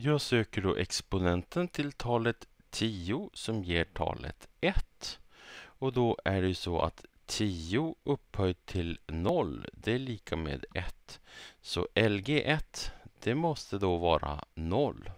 Jag söker då exponenten till talet 10 som ger talet 1. Och då är det ju så att 10 upphöjt till 0, det är lika med 1. Så Lg1, det måste då vara 0.